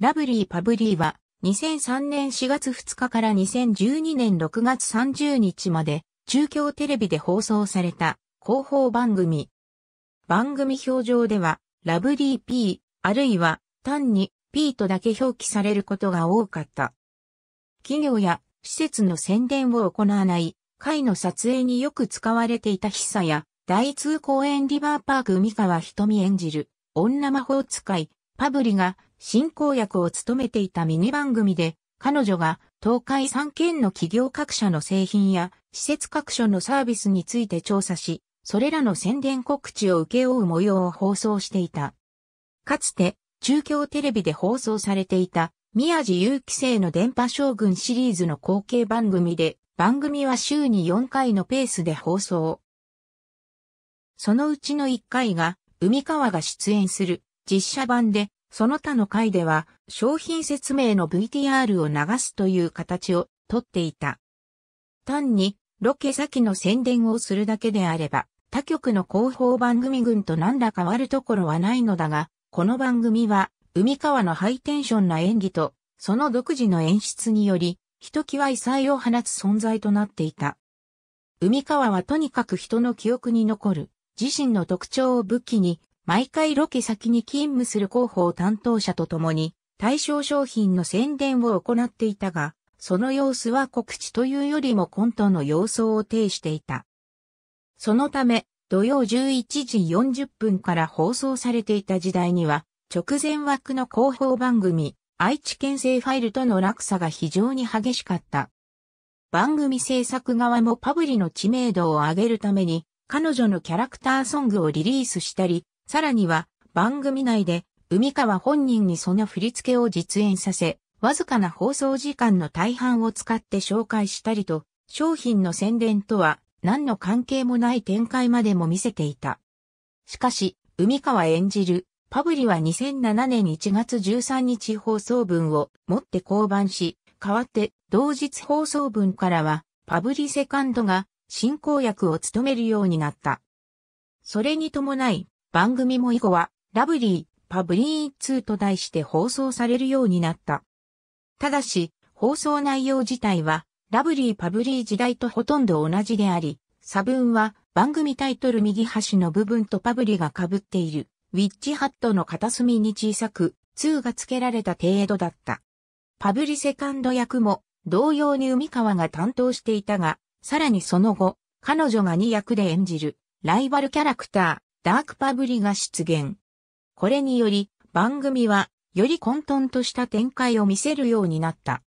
ラブリー・パブリーは、2003年4月2日から2012年6月30日まで、中京テレビで放送された広報番組。番組表情では、ラブリー P、あるいは単に P とだけ表記されることが多かった。企業や施設の宣伝を行わない、会の撮影によく使われていたヒサや、第通公園リバーパーク海川瞳演じる、女魔法使い、パブリが進行役を務めていたミニ番組で、彼女が東海3県の企業各社の製品や施設各所のサービスについて調査し、それらの宣伝告知を請け負う模様を放送していた。かつて、中京テレビで放送されていた、宮地有希生の電波将軍シリーズの後継番組で、番組は週に4回のペースで放送。そのうちの1回が、海川が出演する実写版で、その他の回では商品説明の VTR を流すという形をとっていた。単にロケ先の宣伝をするだけであれば、他局の広報番組群と何ら変わるところはないのだが、この番組は、海川のハイテンションな演技と、その独自の演出により、ひときわ異彩を放つ存在となっていた。海川はとにかく人の記憶に残る、自身の特徴を武器に、毎回ロケ先に勤務する広報担当者と共に、対象商品の宣伝を行っていたが、その様子は告知というよりもコントの様相を呈していた。そのため、土曜11時40分から放送されていた時代には、直前枠の広報番組、愛知県政ファイルとの落差が非常に激しかった。番組制作側もパブリの知名度を上げるために、彼女のキャラクターソングをリリースしたり、さらには、番組内で、海川本人にその振り付けを実演させ、わずかな放送時間の大半を使って紹介したりと、商品の宣伝とは何の関係もない展開までも見せていた。しかし、海川演じる、パブリは2007年1月13日放送分を持って降板し、代わって同日放送分からは、パブリセカンドが進行役を務めるようになった。それに伴い、番組も以後は、ラブリー、パブリー2と題して放送されるようになった。ただし、放送内容自体は、ラブリーパブリー時代とほとんど同じであり、差分は番組タイトル右端の部分とパブリが被っている、ウィッチハットの片隅に小さく、2が付けられた程度だった。パブリセカンド役も、同様に海川が担当していたが、さらにその後、彼女が2役で演じる、ライバルキャラクター。ダークパブリが出現。これにより、番組は、より混沌とした展開を見せるようになった。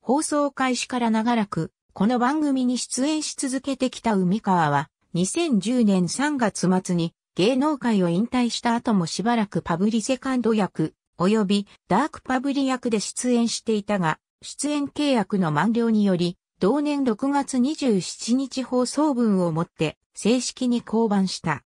放送開始から長らく、この番組に出演し続けてきた海川は、2010年3月末に芸能界を引退した後もしばらくパブリセカンド役、及びダークパブリ役で出演していたが、出演契約の満了により、同年6月27日放送分をもって正式に降板した。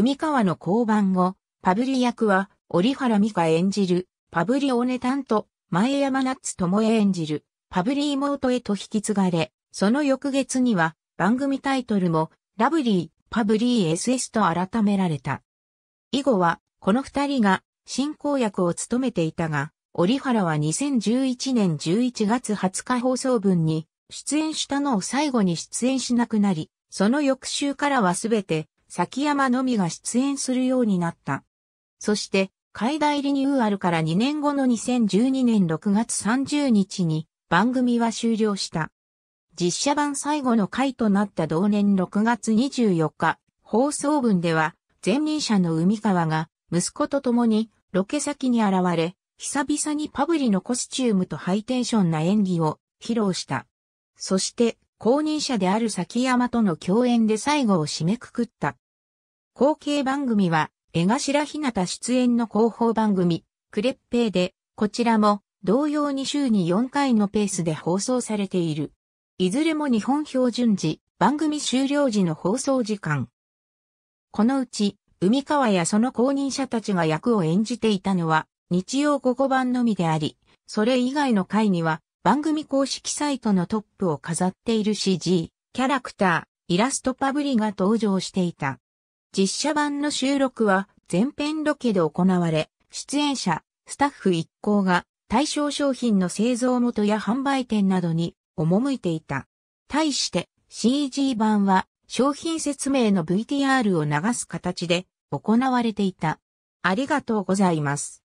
海川の降板後、パブリ役は、折原美香演じる、パブリオネタンと、前山夏智恵演じる、パブリ妹へと引き継がれ、その翌月には、番組タイトルも、ラブリー、パブリー SS と改められた。以後は、この二人が、進行役を務めていたが、折原は2011年11月20日放送分に、出演したのを最後に出演しなくなり、その翌週からはすべて、崎山のみが出演するようになった。そして、海外リニューアルから2年後の2012年6月30日に番組は終了した。実写版最後の回となった同年6月24日、放送分では前任者の海川が息子と共にロケ先に現れ、久々にパブリのコスチュームとハイテンションな演技を披露した。そして公認者である崎山との共演で最後を締めくくった。後継番組は、江頭ひなた出演の広報番組、クレッペーで、こちらも同様に週に4回のペースで放送されている。いずれも日本標準時、番組終了時の放送時間。このうち、海川やその公認者たちが役を演じていたのは、日曜午後版のみであり、それ以外の回には、番組公式サイトのトップを飾っている CG、キャラクター、イラストパブリが登場していた。実写版の収録は全編ロケで行われ、出演者、スタッフ一行が対象商品の製造元や販売店などに赴いていた。対して CG 版は商品説明の VTR を流す形で行われていた。ありがとうございます。